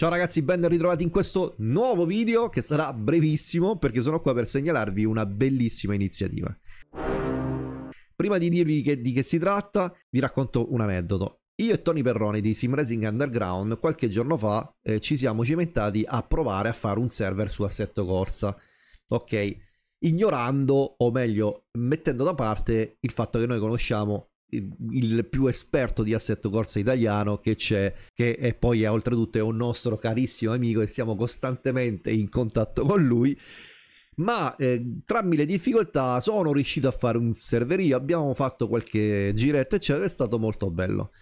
Ciao ragazzi, ben ritrovati in questo nuovo video che sarà brevissimo perché sono qua per segnalarvi una bellissima iniziativa. Prima di dirvi che, di che si tratta, vi racconto un aneddoto. Io e Tony Perroni di Simracing Underground qualche giorno fa eh, ci siamo cimentati a provare a fare un server su Assetto Corsa, ok? Ignorando, o meglio, mettendo da parte il fatto che noi conosciamo il più esperto di assetto corsa italiano che c'è, che è poi è, oltretutto è un nostro carissimo amico e siamo costantemente in contatto con lui. Ma eh, tra mille difficoltà sono riuscito a fare un serverio, abbiamo fatto qualche giretto, eccetera, è stato molto bello.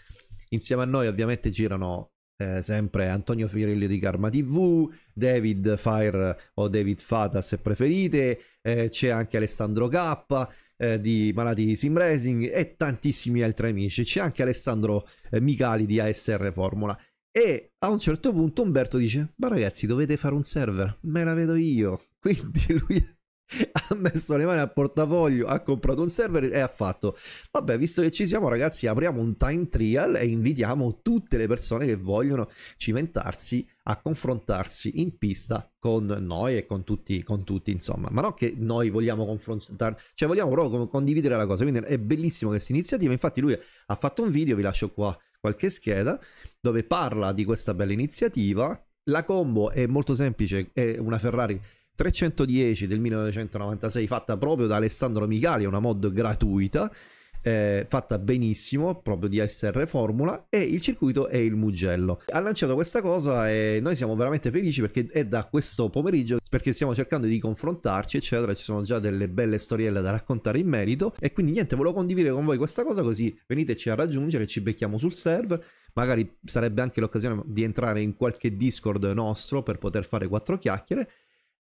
Insieme a noi ovviamente girano eh, sempre Antonio Fiorelli di Karma TV, David Fire o David Fata se preferite, eh, c'è anche Alessandro K eh, di Malati Sim Racing e tantissimi altri amici. C'è anche Alessandro eh, Micali di ASR Formula. E a un certo punto Umberto dice: Ma ragazzi, dovete fare un server, me la vedo io. Quindi lui ha messo le mani al portafoglio, ha comprato un server e ha fatto vabbè visto che ci siamo ragazzi apriamo un time trial e invitiamo tutte le persone che vogliono cimentarsi a confrontarsi in pista con noi e con tutti, con tutti insomma ma non che noi vogliamo confrontarci cioè vogliamo proprio condividere la cosa quindi è bellissimo questa iniziativa infatti lui ha fatto un video vi lascio qua qualche scheda dove parla di questa bella iniziativa la combo è molto semplice è una Ferrari 310 del 1996 fatta proprio da Alessandro Micali, una mod gratuita, eh, fatta benissimo, proprio di SR Formula, e il circuito è il Mugello. Ha lanciato questa cosa e noi siamo veramente felici perché è da questo pomeriggio, perché stiamo cercando di confrontarci, eccetera, ci sono già delle belle storielle da raccontare in merito, e quindi niente, volevo condividere con voi questa cosa così veniteci a raggiungere, ci becchiamo sul server, magari sarebbe anche l'occasione di entrare in qualche Discord nostro per poter fare quattro chiacchiere,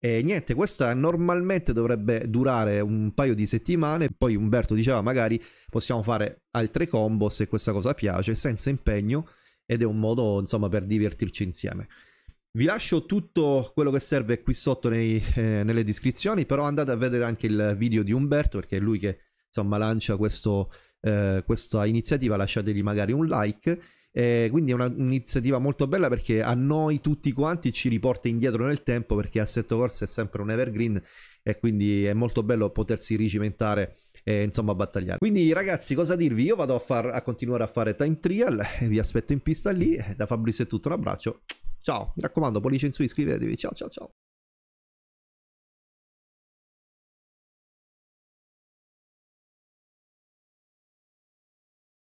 e niente, questa normalmente dovrebbe durare un paio di settimane, poi Umberto diceva magari possiamo fare altre combo se questa cosa piace, senza impegno ed è un modo insomma per divertirci insieme. Vi lascio tutto quello che serve qui sotto nei, eh, nelle descrizioni, però andate a vedere anche il video di Umberto perché è lui che insomma lancia questo, eh, questa iniziativa, lasciategli magari un like eh, quindi è un'iniziativa molto bella perché a noi tutti quanti ci riporta indietro nel tempo perché Assetto Corsa è sempre un evergreen e quindi è molto bello potersi ricimentare e insomma battagliare. Quindi ragazzi cosa dirvi? Io vado a, far, a continuare a fare time trial, vi aspetto in pista lì, da Fabrizio è tutto, un abbraccio, ciao, mi raccomando pollice in su iscrivetevi, ciao ciao ciao.